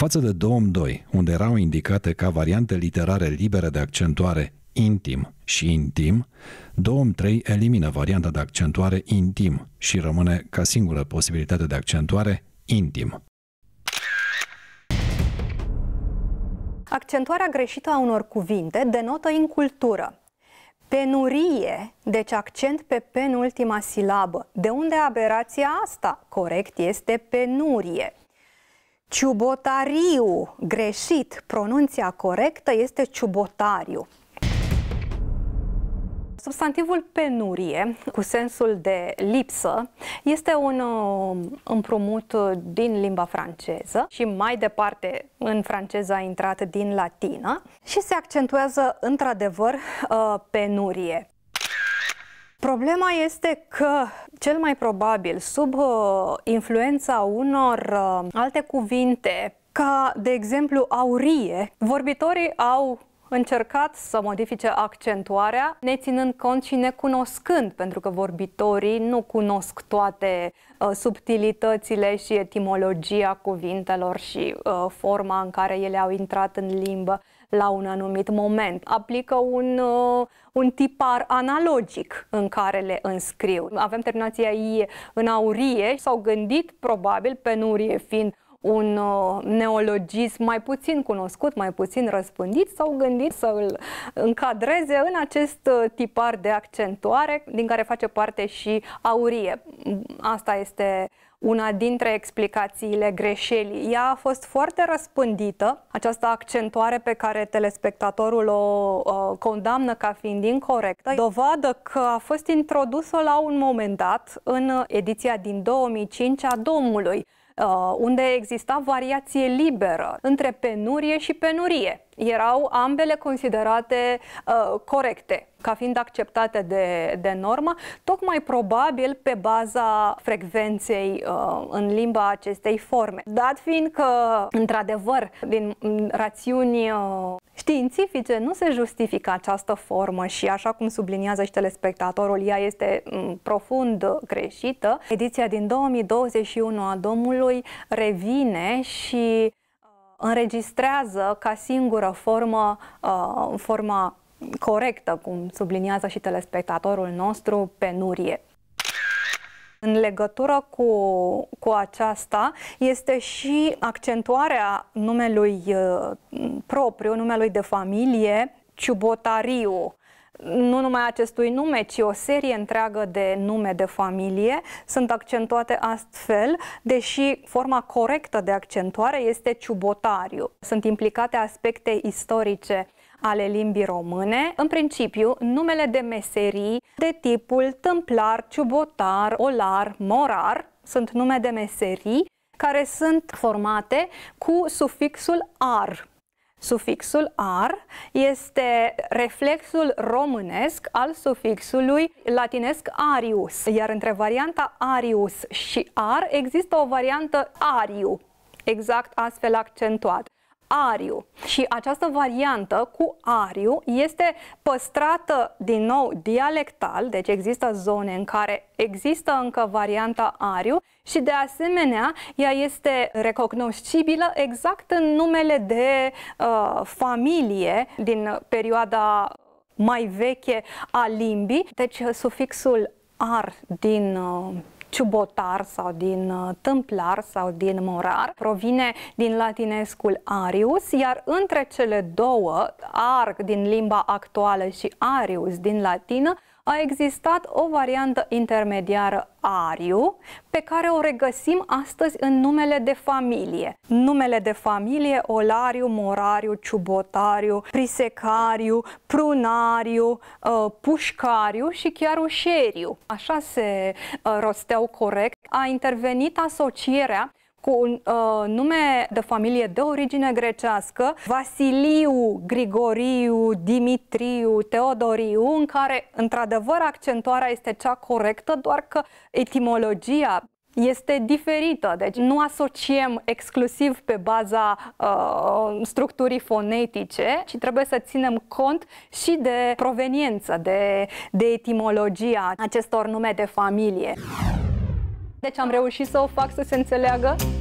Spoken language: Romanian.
Față de Dom 2, unde erau indicate ca variante literare libere de accentuare intim și intim, Dom 3 elimină varianta de accentuare intim și rămâne ca singură posibilitate de accentuare intim. Accentuarea greșită a unor cuvinte denotă incultură. Penurie, deci accent pe penultima silabă. De unde aberația asta? Corect este penurie. Ciubotariu, greșit, pronunția corectă este ciubotariu. Substantivul penurie, cu sensul de lipsă, este un uh, împrumut uh, din limba franceză și mai departe în franceză a intrat din latină și se accentuează într-adevăr uh, penurie. Problema este că cel mai probabil sub uh, influența unor uh, alte cuvinte, ca de exemplu aurie, vorbitorii au încercat să modifice accentuarea, ținând cont și necunoscând, pentru că vorbitorii nu cunosc toate uh, subtilitățile și etimologia cuvintelor și uh, forma în care ele au intrat în limbă la un anumit moment. Aplică un, uh, un tipar analogic în care le înscriu. Avem terminația I în aurie, s-au gândit probabil penurie fiind un uh, neologism mai puțin cunoscut, mai puțin răspândit, s-au gândit să îl încadreze în acest uh, tipar de accentuare, din care face parte și aurie. Asta este una dintre explicațiile greșelii. Ea a fost foarte răspândită, această accentuare pe care telespectatorul o uh, condamnă ca fiind incorrectă, dovadă că a fost introdusă la un moment dat în ediția din 2005 a Domnului, uh, unde exista variație liberă între penurie și penurie erau ambele considerate uh, corecte ca fiind acceptate de, de normă, tocmai probabil pe baza frecvenței uh, în limba acestei forme. Dat fiind că, într-adevăr, din rațiuni uh, științifice nu se justifică această formă și, așa cum subliniază și telespectatorul, ea este um, profund greșită, ediția din 2021 a Domului revine și înregistrează ca singură formă, uh, forma corectă, cum subliniază și telespectatorul nostru, penurie. În legătură cu, cu aceasta este și accentuarea numelui uh, propriu, numelui de familie, Ciubotariu nu numai acestui nume, ci o serie întreagă de nume de familie sunt accentuate astfel, deși forma corectă de accentuare este ciubotariu. Sunt implicate aspecte istorice ale limbii române, în principiu numele de meserii de tipul tâmplar, ciubotar, olar, morar sunt nume de meserii care sunt formate cu sufixul ar, Sufixul ar este reflexul românesc al sufixului latinesc arius, iar între varianta arius și ar există o variantă ariu, exact astfel accentuat. Ariu. Și această variantă cu Ariu este păstrată din nou dialectal, deci există zone în care există încă varianta Ariu și de asemenea ea este recognoscibilă exact în numele de uh, familie din perioada mai veche a limbii, deci sufixul ar din uh, ciubotar sau din uh, tâmplar sau din morar, provine din latinescul arius, iar între cele două, arc din limba actuală și arius din latină, a existat o variantă intermediară Ariu, pe care o regăsim astăzi în numele de familie. Numele de familie Olariu, Morariu, Ciubotariu, Prisecariu, Prunariu, ă, Pușcariu și chiar Ușeriu. Așa se ă, rosteau corect. A intervenit asocierea cu un uh, nume de familie de origine grecească, Vasiliu, Grigoriu, Dimitriu, Teodoriu, în care, într-adevăr, accentuarea este cea corectă, doar că etimologia este diferită, deci nu asociem exclusiv pe baza uh, structurii fonetice, ci trebuie să ținem cont și de proveniență, de, de etimologia acestor nume de familie. Deci am reușit să o fac să se înțeleagă.